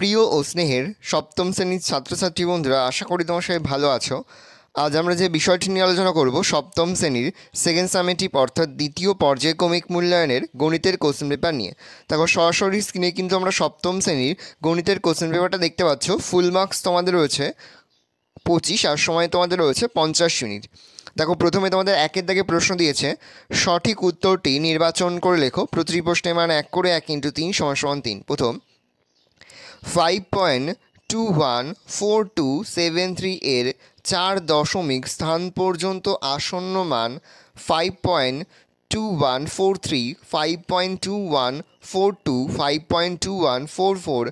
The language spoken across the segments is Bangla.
প্রিয় ও স্নেহের সপ্তম শ্রেণীর ছাত্রছাত্রী বন্ধুরা আশা করি তোমার সবাই ভালো আছো আজ আমরা যে বিষয়টি নিয়ে আলোচনা করব সপ্তম শ্রেণীর সেকেন্ড সামেটিপ অর্থাৎ দ্বিতীয় পর্যায়ক্রমিক মূল্যায়নের গণিতের কোশ্চেন পেপার নিয়ে দেখো সরাসরি স্ক্রিনে কিন্তু আমরা সপ্তম শ্রেণীর গণিতের কোশ্চেন পেপারটা দেখতে পাচ্ছ ফুল মার্কস তোমাদের রয়েছে পঁচিশ আর সময় তোমাদের রয়েছে পঞ্চাশ মিনিট দেখো প্রথমে তোমাদের একের দাগে প্রশ্ন দিয়েছে সঠিক উত্তরটি নির্বাচন করে লেখো প্রতিটি প্রশ্নের মান এক করে এক ইন্টু তিন সমান সমান তিন প্রথম five point two one four two seven three এর চার দশমিক স্থান পর্যন্ত আসন্ন মান five point two one four three five point two one four two five point two one four four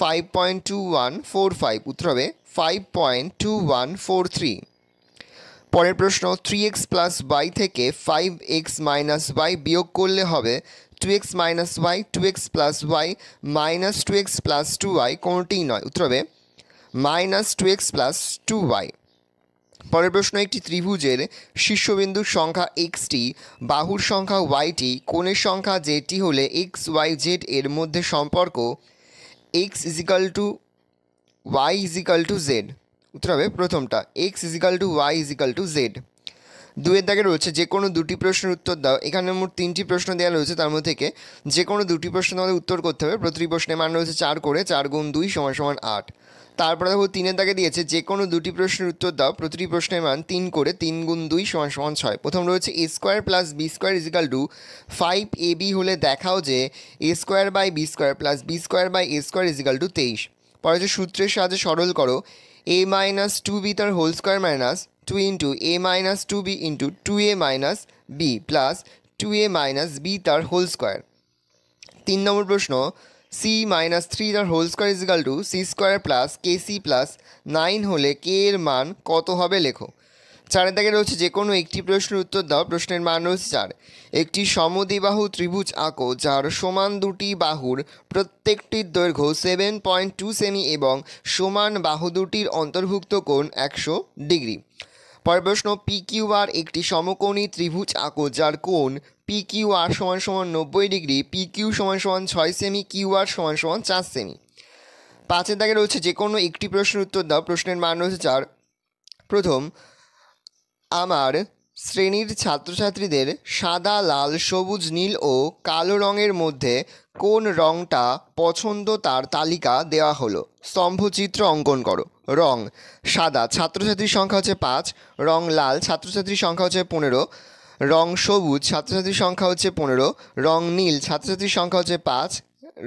five point two one four five উত্তর হবে five point two one four three পরের প্রশ্ন থ্রি এক্স প্লাস বাই থেকে ফাইভ এক্স মাইনাস বাই বিয়োগ করলে হবে two X minus Y two X plus Y minus two X plus two Y কোনোটিই নয় উত্তর হবে minus two X plus two Y পরের প্রশ্ন একটি ত্রিভুজের শীর্ষবিন্দুর সংখ্যা এক্সটি বাহুর সংখ্যা ওয়াইটি কোণের সংখ্যা যেটি হলে এক্স ওয়াই জেড এর মধ্যে সম্পর্ক X equal to Y equal to Z উত্তর হবে প্রথমটা X equal to Y equal to Z দুয়ের দাগে রয়েছে যে কোনো দুটি প্রশ্নের উত্তর দাও এখানে মোট তিনটি প্রশ্ন দেওয়া রয়েছে তার মধ্যে থেকে যে কোনো দুটি প্রশ্ন তোমাদের উত্তর করতে হবে প্রতিটি প্রশ্নের মান রয়েছে চার করে চার গুণ দুই সমান সমান আট তারপরে দেখো তিনের দাগে দিয়েছে যে কোনো দুটি প্রশ্নের উত্তর দাও প্রতিটি প্রশ্নের মান তিন করে তিন গুণ দুই সমান সমান ছয় প্রথম রয়েছে A square plus B square equal to five A B হলে দেখাও যে A square by B square plus B square by A square equal to তেইশ পরে হচ্ছে সূত্রের সাহায্যে সরল করো এ মাইনাস টু বি তার whole square minus two into A minus two B into two A minus B plus two A minus B তার হোল স্কোয়ার তিন নম্বর প্রশ্ন সি মাইনাস থ্রি তার whole square equal to C square plus K C plus nine হলে কে এর মান কত হবে লেখো চারের দাগে রয়েছে যে কোনো একটি প্রশ্নের উত্তর দাও প্রশ্নের মান রয়েছে চার একটি সমদিবাহু ত্রিভুজ আঁকো যার সমান দুটি বাহুর প্রত্যেকটির দৈর্ঘ্য সেভেন পয়েন্ট টু সেমি এবং সমান বাহু দুটির অন্তর্ভুক্ত কোণ একশো ডিগ্রি পরের প্রশ্ন পি কিউ আর একটি সমকোণী ত্রিভুজ আঁকো যার কোণ পি কিউ আর সমান সমান নব্বই ডিগ্রি পি কিউ সমান সমান ছয় সেমি কিউ আর সমান সমান চার সেমি পাঁচের দাগে রয়েছে যে কোনো একটি প্রশ্নের উত্তর দাও প্রশ্নের মান রয়েছে চার প্রথম আমার শ্রেণীর ছাত্রছাত্রীদের সাদা লাল সবুজ নীল ও কালো রঙের মধ্যে কোন রঙটা পছন্দ তার তালিকা দেওয়া হলো স্তম্ভচিত্র অঙ্কন করো রং সাদা ছাত্রছাত্রীর সংখ্যা হচ্ছে পাঁচ রং লাল ছাত্রছাত্রীর সংখ্যা হচ্ছে পনেরো রং সবুজ ছাত্রছাত্রীর সংখ্যা হচ্ছে পনেরো রং নীল ছাত্রছাত্রীর সংখ্যা হচ্ছে পাঁচ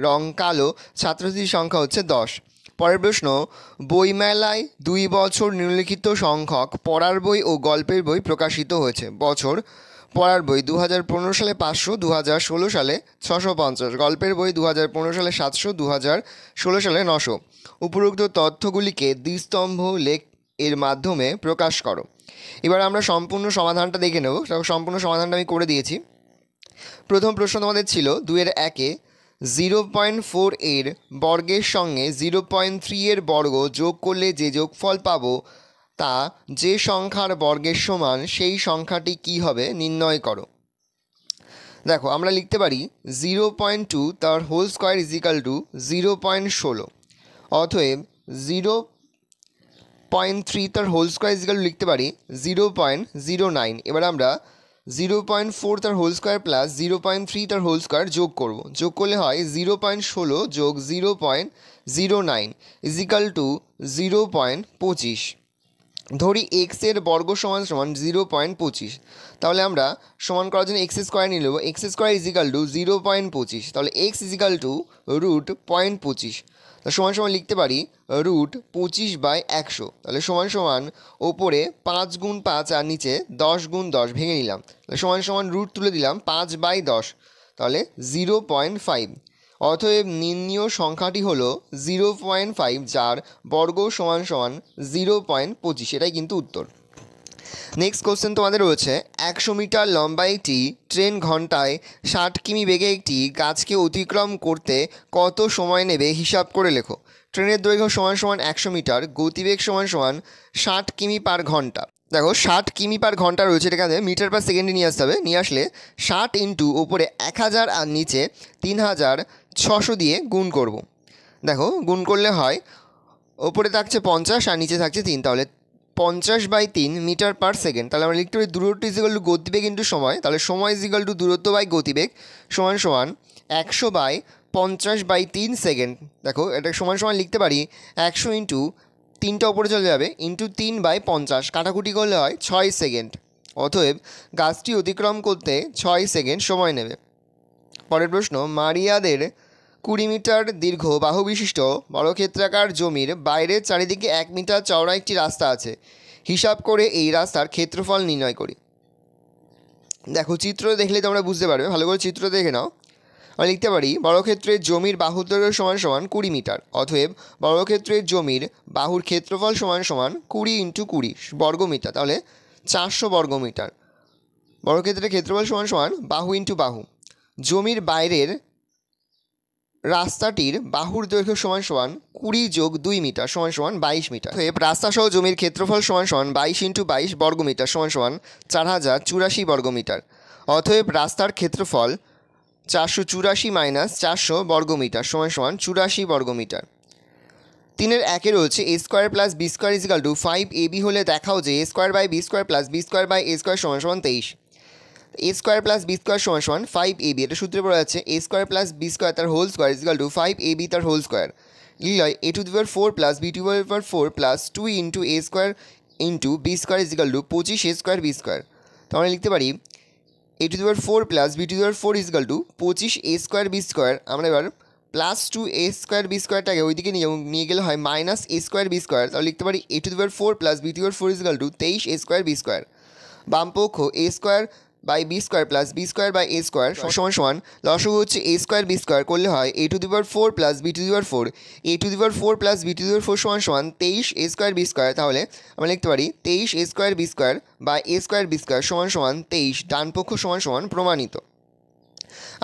রং কালো ছাত্রছাত্রীর সংখ্যা হচ্ছে দশ পরের প্রশ্ন বইমেলায় দুই বছর নিম্নলিখিত সংখ্যক পড়ার বই ও গল্পের বই প্রকাশিত হয়েছে বছর পড়ার বই দু সালে পাঁচশো দু সালে ছশো পঞ্চাশ গল্পের বই দু সালে সাতশো দু সালে নশো উপরোক্ত তথ্যগুলিকে দ্বিস্তম্ভ লেখ এর মাধ্যমে প্রকাশ করো এবার আমরা সম্পূর্ণ সমাধানটা দেখে নেব সম্পূর্ণ সমাধানটা আমি করে দিয়েছি প্রথম প্রশ্ন তোমাদের ছিল দুয়ের একে জিরো পয়েন্ট ফোর এর বর্গের সঙ্গে জিরো পয়েন্ট থ্রি এর বর্গ যোগ করলে যে যোগফল পাব তা যে সংখ্যার বর্গের সমান সেই সংখ্যাটি কি হবে নির্ণয় করো দেখো আমরা লিখতে পারি জিরো পয়েন্ট টু তার whole square equal to zero point ষোলো অতএব জিরো পয়েন্ট থ্রি তার হোল স্কোয়ার ইজিক্যাল লিখতে পারি জিরো পয়েন্ট জিরো নাইন এবার আমরা জিরো পয়েন্ট ফোর তার whole square plus zero point three তার হোল স্কোয়ার যোগ করব যোগ করলে হয় জিরো পয়েন্ট ষোলো যোগ zero point zero nine equal to zero point পঁচিশ ধরি এক্সের বর্গ সমান সমান জিরো পয়েন্ট পঁচিশ তাহলে আমরা সমান করার জন্য এক্স স্কোয়ার নিয়ে নেব X square equal to zero point পঁচিশ তাহলে X equal to root point পঁচিশ তা সমান সমান লিখতে পারি রুট পঁচিশ বাই একশো তাহলে সমান সমান ওপরে পাঁচ গুণ পাঁচ আর নিচে দশ গুণ দশ ভেঙে নিলাম তাহলে সমান সমান রুট তুলে দিলাম পাঁচ বাই দশ তাহলে জিরো পয়েন্ট ফাইভ অতএব নির্ণীয় সংখ্যাটি হলো জিরো পয়েন্ট ফাইভ যার বর্গ সমান সমান জিরো পয়েন্ট পঁচিশ এটাই কিন্তু উত্তর নেক্সট কোশ্চেন তোমাদের রয়েছে একশো মিটার লম্বা একটি ট্রেন ঘন্টায় ষাট কিমি বেগে একটি গাছকে অতিক্রম করতে কত সময় নেবে হিসাব করে লেখো ট্রেনের দৈর্ঘ্য সমান সমান একশো মিটার গতিবেগ সমান সমান ষাট কিমি পার ঘন্টা দেখো ষাট কিমি পার ঘন্টা রয়েছে এখানে মিটার পার সেকেন্ডে নিয়ে আসতে হবে নিয়ে আসলে ষাট ইন্টু ওপরে এক হাজার আর নিচে তিন হাজার ছশো দিয়ে গুণ করব। দেখো গুণ করলে হয় ওপরে থাকছে পঞ্চাশ আর নিচে থাকছে তিন তাহলে পঞ্চাশ বাই তিন মিটার পার সেকেন্ড তাহলে আমরা লিখতে পারি দূরত্ব ইজ টু গতিবেগ ইন্টু সময় তাহলে সময় ইজ টু দূরত্ব বাই গতিবেগ সমান সমান একশো বাই পঞ্চাশ বাই তিন সেকেন্ড দেখো এটা সমান সমান লিখতে পারি একশো ইন্টু তিনটা ওপরে চলে যাবে ইন্টু তিন বাই পঞ্চাশ কাটাকুটি করলে হয় ছয় সেকেন্ড অতএব গাছটি অতিক্রম করতে ছয় সেকেন্ড সময় নেবে পরের প্রশ্ন মারিয়াদের কুড়ি মিটার দীর্ঘ বাহুবিশিষ্ট বড়ক্ষেত্রাকার জমির বাইরের চারিদিকে এক মিটার চওড়া একটি রাস্তা আছে হিসাব করে এই রাস্তার ক্ষেত্রফল নির্ণয় করি দেখো চিত্র দেখলে তোমরা বুঝতে পারবে ভালো করে চিত্র দেখে নাও আমি লিখতে পারি বড়ক্ষেত্রের জমির বাহুর দৈর্ঘ্য সমান সমান কুড়ি মিটার অতএব বড়ক্ষেত্রের জমির বাহুর ক্ষেত্রফল সমান সমান কুড়ি ইন্টু কুড়ি বর্গমিটার তাহলে চারশো বর্গমিটার বড়ক্ষেত্রের ক্ষেত্রফল সমান সমান বাহু ইন্টু বাহু জমির বাইরের রাস্তাটির বাহুর দৈর্ঘ্য সমান সমান কুড়ি যোগ দুই মিটার সমান সমান বাইশ মিটার অতএব রাস্তাসহ জমির ক্ষেত্রফল সমান সমান বাইশ ইন্টু বাইশ বর্গমিটার সমান সমান চার হাজার চুরাশি বর্গমিটার অতএব রাস্তার ক্ষেত্রফল চারশো চুরাশি মাইনাস চারশো বর্গমিটার সমান সমান চুরাশি বর্গমিটার তিনের একে রয়েছে A square plus B square equal to five A B হলে দেখাও যে A square by B square plus B square by A square সমান সমান তেইশ A square plus B square সমান সমান ফাইভ এ বি এটা সূত্রে পড়ে যাচ্ছে A square plus B square তার whole square equal to five A B তার হোল স্কোয়ার লিলয় A to the power four plus B two power four plus two into A square into B square equal to পঁচিশ এ স্কোয়ার বি স্কোয়ার তো আমরা লিখতে পারি A to the power four plus B to the power four equal to পঁচিশ এ স্কোয়ার বি স্কোয়ার আমরা এবার plus two A square B স্কোয়ারটাকে ওইদিকে নিয়ে নিয়ে গেলে হয় minus A square B square তাহলে লিখতে পারি A to the power four plus B to the power four equal to তেইশ এ স্কোয়ার বি স্কোয়ার বামপক্ষ A square by B square plus B square by A square সমান সমান লসগু হচ্ছে এ স্কোয়ার বি স্কোয়ার করলে হয় এ টু দিবার ফোর প্লাস বি টু দিবার ফোর এ টু দিবার ফোর প্লাস বি টু দিবার ফোর সমান সমান তেইশ এ স্কোয়ার বি স্কোয়ার তাহলে আমরা লিখতে পারি তেইশ এ স্কোয়ার বি স্কোয়ার বা এ স্কোয়ার বি স্কোয়ার সমান সমান তেইশ ডানপক্ষ সমান সমান প্রমাণিত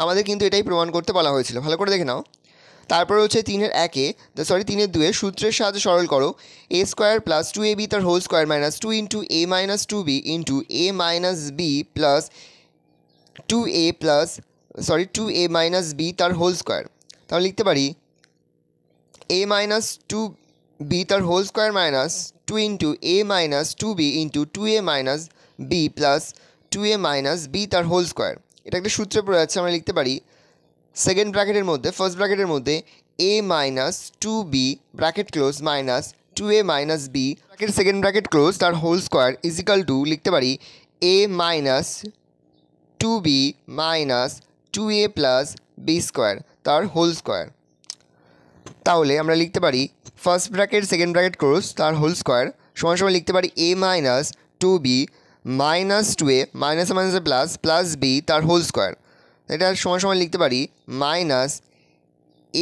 আমাদের কিন্তু এটাই প্রমাণ করতে বলা হয়েছিল ভালো করে দেখে নাও তারপর হচ্ছে তিনের একে সরি তিনের দুয়ে সূত্রের সাহায্যে সরল করো A square plus two A B তার whole square minus two into A minus two B into A minus B plus two A plus sorry two A minus B তার হোল স্কোয়ার তাহলে লিখতে পারি এ মাইনাস টু বি তার whole square minus two into A minus two B into two A minus B plus two A minus B তার হোল স্কোয়ার এটা একটা সূত্রে পড়ে যাচ্ছে আমরা লিখতে পারি সেকেন্ড ব্র্যাকেটের মধ্যে ফার্স্ট ব্র্যাকেটের মধ্যে A minus two B bracket close minus two A minus B bracket second bracket close তার হোল স্কোয়ার ইজিক্যাল টু লিখতে পারি A minus two B minus two A plus B square তার হোল স্কোয়ার তাহলে আমরা লিখতে পারি first bracket second bracket close তার হোল স্কোয়ার সময় সময় লিখতে পারি A minus two B minus two A minus মাইনাসে প্লাস প্লাস বি তার হোল স্কোয়ার এটা সময় সময় লিখতে পারি minus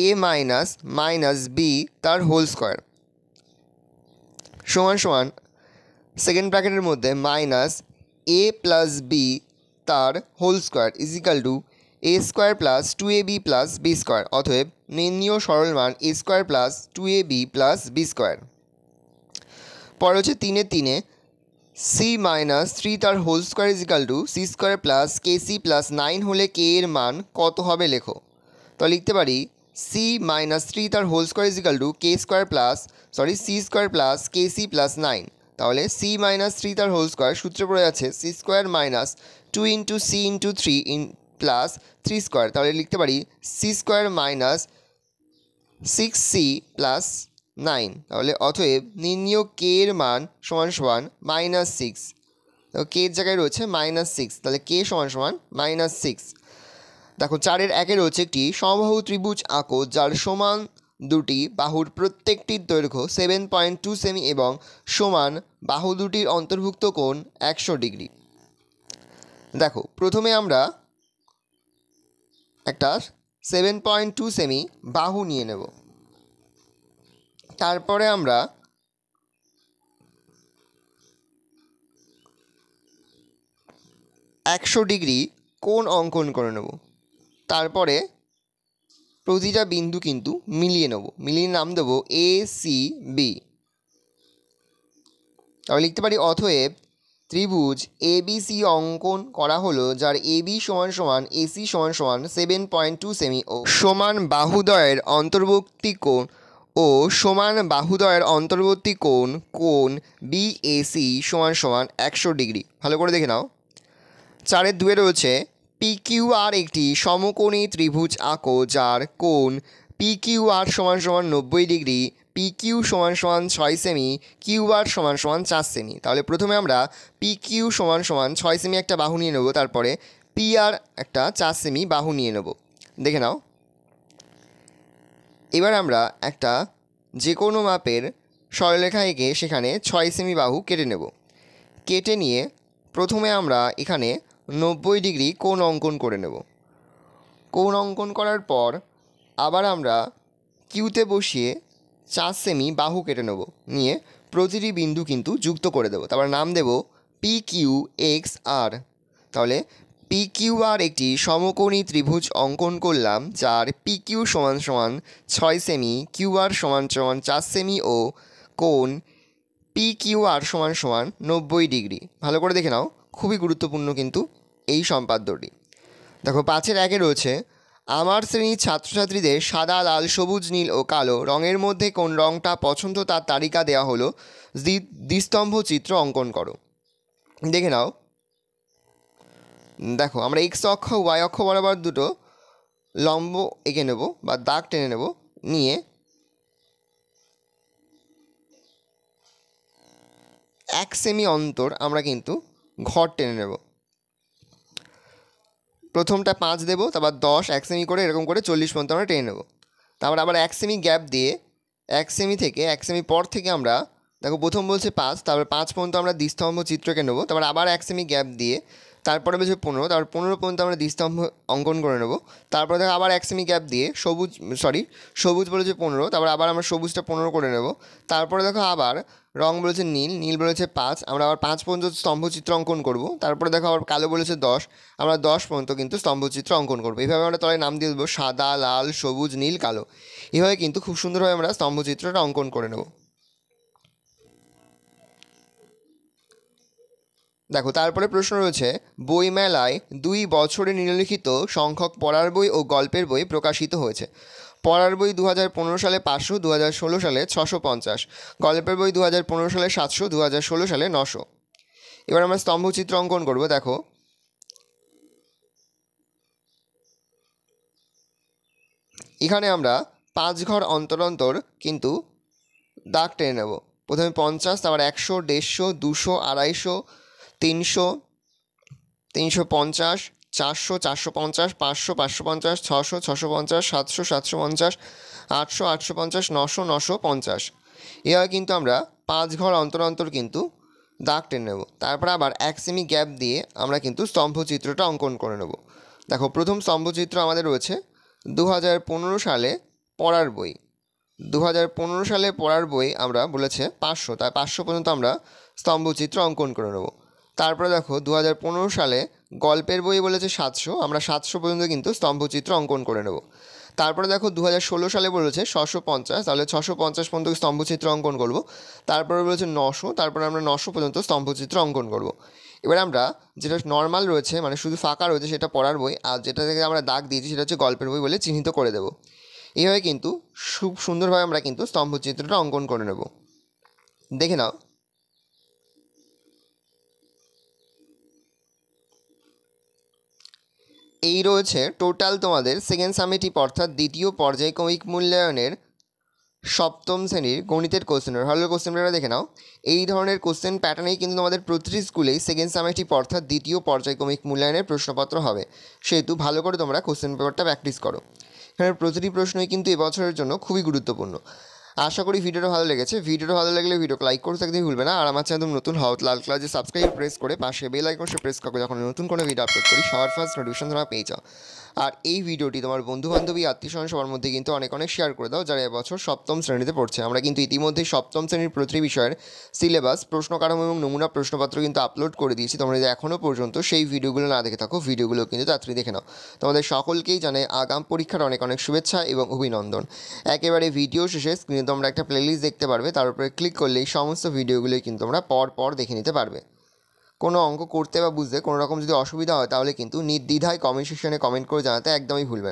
A minus minus B তার হোল স্কোয়ার সমান সমান সেকেন্ড ব্র্যাকেটের মধ্যে মাইনাস এ প্লাস বি তার whole square equal to A square plus two A B plus B square অতএব নির্ণীয় সরল মান A square plus two A B plus B square পরে হচ্ছে তিনে তিনে সি মাইনাস থ্রি তার whole square equal to C square plus K C plus nine হলে কে এর মান কত হবে লেখো তো লিখতে পারি সি মাইনাস থ্রি তার whole square equal to K square plus sorry C square plus K C plus nine তাহলে সি মাইনাস থ্রি তার হোল স্কোয়ার সূত্র পড়ে আছে C square minus two into C into three in plus three square তাহলে লিখতে পারি C square minus six C plus nine তাহলে অতএব নির্ণীয় কে এর মান সমান সমান মাইনাস সিক্স কে এর জায়গায় রয়েছে মাইনাস সিক্স তাহলে কে সমান সমান মাইনাস সিক্স দেখো চারের একে রয়েছে একটি সমবাহু ত্রিভুজ আঁকো যার সমান দুটি বাহুর প্রত্যেকটির দৈর্ঘ্য সেভেন পয়েন্ট টু সেমি এবং সমান বাহু দুটির অন্তর্ভুক্ত কোণ একশো ডিগ্রি দেখো প্রথমে আমরা একটা সেভেন পয়েন্ট টু সেমি বাহু নিয়ে নেব তারপরে আমরা একশো ডিগ্রি কোন অঙ্কন করে নেব তারপরে প্রতিটা বিন্দু কিন্তু মিলিয়ে নেব মিলিয়ে নাম দেবো এ সি বি তাহলে লিখতে পারি অথয়েব ত্রিভুজ এবিসি অঙ্কন করা হলো যার এবি সমান সমান এসি সমান সমান সেভেন পয়েন্ট টু সেমি ও সমান বাহুদয়ের অন্তর্বর্তী কোণ ও সমান বাহুদয়ের অন্তর্বর্তী কোণ কোণ বিএসি সমান সমান একশো ডিগ্রি ভালো করে দেখে নাও চারের দুয়ে রয়েছে পিকিউআর একটি সমকোণী ত্রিভুজ আঁকো যার কোণ পিকিউআর সমান সমান নব্বই ডিগ্রি পিকিউ সমান সমান ছয় সেমি কিউআর সমান সমান চার সেমি তাহলে প্রথমে আমরা পিকিউ সমান সমান ছয় সেমি একটা বাহু নিয়ে নেবো তারপরে পিআর একটা চার সেমি বাহু নিয়ে নেব দেখে নাও এবার আমরা একটা যে কোনো মাপের সরলরেখা এঁকে সেখানে ছয় সেমি বাহু কেটে নেব কেটে নিয়ে প্রথমে আমরা এখানে নব্বই ডিগ্রি কোণ অঙ্কন করে নেব কোণ অঙ্কন করার পর আবার আমরা কিউতে বসিয়ে চার সেমি বাহু কেটে নেব নিয়ে প্রতিটি বিন্দু কিন্তু যুক্ত করে দেবো তারপর নাম দেব পি কিউ এক্স আর তাহলে পিকিউআর একটি সমকোণী ত্রিভুজ অঙ্কন করলাম যার পিকিউ সমান সমান ছয় সেমি কিউআর সমান সমান চার সেমি ও কোণ পিকিউআর সমান সমান নব্বই ডিগ্রি ভালো করে দেখে নাও খুবই গুরুত্বপূর্ণ কিন্তু এই সম্পাদ্যটি দেখো পাঁচের একে রয়েছে আমার শ্রেণীর ছাত্রছাত্রীদের সাদা লাল সবুজ নীল ও কালো রঙের মধ্যে কোন রঙটা পছন্দ তার তালিকা দেওয়া হলো দ্বিস্তম্ভ চিত্র অঙ্কন করো দেখে নাও দেখো আমরা এক্স অক্ষ ওয়াই অক্ষ বরাবর দুটো লম্ব এঁকে নেব বা দাগ টেনে নেব নিয়ে এক সেমি অন্তর আমরা কিন্তু ঘর টেনে নেব প্রথমটা পাঁচ দেবো তারপর দশ এক সেমি করে এরকম করে চল্লিশ পর্যন্ত আমরা টেনে নেব তারপর আবার এক সেমি গ্যাপ দিয়ে এক সেমি থেকে এক সেমি পর থেকে আমরা দেখো প্রথম বলছে পাঁচ তারপর পাঁচ পর্যন্ত আমরা দ্বিস্তম্ভ চিত্রকে নেবো তারপর আবার এক সেমি গ্যাপ দিয়ে তারপরে বলছে পনেরো তারপর পনেরো পর্যন্ত আমরা দ্বিস্তম্ভ অঙ্কন করে নেবো তারপরে দেখো আবার এক সেমি গ্যাপ দিয়ে সবুজ সরি সবুজ বলেছে পনেরো তারপর আবার আমরা সবুজটা পনেরো করে নেবো তারপরে দেখো আবার রং বলেছে নীল নীল বলেছে পাঁচ আমরা আবার পাঁচ পর্যন্ত স্তম্ভ চিত্র অঙ্কন করব তারপরে দেখো আবার কালো বলেছে দশ আমরা দশ পর্যন্ত কিন্তু স্তম্ভ চিত্র অঙ্কন করবো এইভাবে আমরা তলায় নাম দিয়ে দেবো সাদা লাল সবুজ নীল কালো এভাবে কিন্তু খুব সুন্দরভাবে আমরা স্তম্ভ চিত্রটা অঙ্কন করে নেবো দেখো তারপরে প্রশ্ন রয়েছে বইমেলায় দুই বছরে নিম্নলিখিত সংখ্যক পড়ার বই ও গল্পের বই প্রকাশিত হয়েছে পড়ার বই দু সালে পাঁচশো দু সালে ছশো পঞ্চাশ গল্পের বই দু সালে সাতশো দু সালে নশো এবার আমরা স্তম্ভচিত্র অঙ্কন করবো দেখো এখানে আমরা পাঁচ ঘর অন্তর অন্তর কিন্তু দাগ টেনে নেব প্রথমে পঞ্চাশ তারপর একশো দেড়শো দুশো আড়াইশো তিনশো তিনশো পঞ্চাশ চারশো চারশো পঞ্চাশ পাঁচশো পাঁচশো পঞ্চাশ ছশো ছশো পঞ্চাশ সাতশো সাতশো পঞ্চাশ আটশো আটশো পঞ্চাশ নশো নশো পঞ্চাশ এভাবে কিন্তু আমরা পাঁচ ঘর অন্তর অন্তর কিন্তু দাগ টেনে নেব তারপর আবার এক সেমি গ্যাপ দিয়ে আমরা কিন্তু স্তম্ভ চিত্রটা অঙ্কন করে নেব দেখো প্রথম স্তম্ভ চিত্র আমাদের রয়েছে দু সালে পড়ার বই দু সালে পড়ার বই আমরা বলেছে পাঁচশো তাই পাঁচশো পর্যন্ত আমরা স্তম্ভ চিত্র অঙ্কন করে নেবো তারপরে দেখো দু সালে গল্পের বই বলেছে সাতশো আমরা সাতশো পর্যন্ত কিন্তু স্তম্ভচিত্র অঙ্কন করে নেব তারপরে দেখো দু সালে বলেছে ছশো পঞ্চাশ তাহলে ছশো পঞ্চাশ পর্যন্ত স্তম্ভচিত্র অঙ্কন করব তারপরে বলেছে নশো তারপরে আমরা নশো পর্যন্ত স্তম্ভচিত্র অঙ্কন করব। এবার আমরা যেটা নর্মাল রয়েছে মানে শুধু ফাঁকা রয়েছে সেটা পড়ার বই আর যেটা থেকে আমরা দাগ দিয়েছি সেটা হচ্ছে গল্পের বই বলে চিহ্নিত করে দেবো এইভাবে কিন্তু খুব সুন্দরভাবে আমরা কিন্তু স্তম্ভচিত্রটা অঙ্কন করে নেব দেখে নাও এই রয়েছে টোটাল তোমাদের সেকেন্ড সামিটি অর্থাৎ দ্বিতীয় পর্যায়ক্রমিক মূল্যায়নের সপ্তম শ্রেণীর গণিতের কোশ্চেন হলের কোশ্চেনটা দেখে নাও এই ধরনের কোশ্চেন প্যাটার্নেই কিন্তু তোমাদের প্রতিটি স্কুলেই সেকেন্ড সামিটি অর্থাৎ দ্বিতীয় পর্যায়ক্রমিক মূল্যায়নের প্রশ্নপত্র হবে সেহেতু ভালো করে তোমরা কোশ্চেন পেপারটা প্র্যাকটিস করো এখানে প্রতিটি প্রশ্নই কিন্তু এবছরের জন্য খুবই গুরুত্বপূর্ণ আশা করি ভিডিওটা ভালো লেগেছে ভিডিওটা ভালো লাগলে ভিডিওকে লাইক করতে একদমই ভুলবে না আর আমার চ্যানেল নতুন হাউত লাল ক্লাসে সাবস্ক্রাইব প্রেস করে পাশে বেল আইকন সে প্রেস করে যখন নতুন কোনো ভিডিও আপলোড করি সবার ফার্স্ট নোটিফিকেশন তোমরা পেয়ে যাও আর এই ভিডিওটি তোমার বন্ধুবান্ধবী আত্মীয়স্বজন সবার মধ্যে কিন্তু অনেক অনেক শেয়ার করে দাও যারা এবছর সপ্তম শ্রেণীতে পড়ছে আমরা কিন্তু ইতিমধ্যে সপ্তম শ্রেণীর প্রতিটি বিষয়ের সিলেবাস প্রশ্নকারম এবং নমুনা প্রশ্নপত্র কিন্তু আপলোড করে দিয়েছি তোমরা যদি এখনও পর্যন্ত সেই ভিডিওগুলো না দেখে থাকো ভিডিওগুলো কিন্তু তাড়াতাড়ি দেখে নাও তোমাদের সকলকেই জানাই আগাম পরীক্ষার অনেক অনেক শুভেচ্ছা এবং অভিনন্দন একেবারে ভিডিও শেষে স্ক্রিনে তোমরা একটা প্লেলিস্ট দেখতে পারবে তার উপরে ক্লিক করলেই সমস্ত ভিডিওগুলোই কিন্তু তোমরা পর পর দেখে নিতে পারবে কোনো অঙ্ক করতে বা বুঝতে কোনো রকম যদি অসুবিধা হয় তাহলে কিন্তু নির্দ্বিধায় কমেন্ট সেকশনে কমেন্ট করে জানাতে একদমই ভুলবে না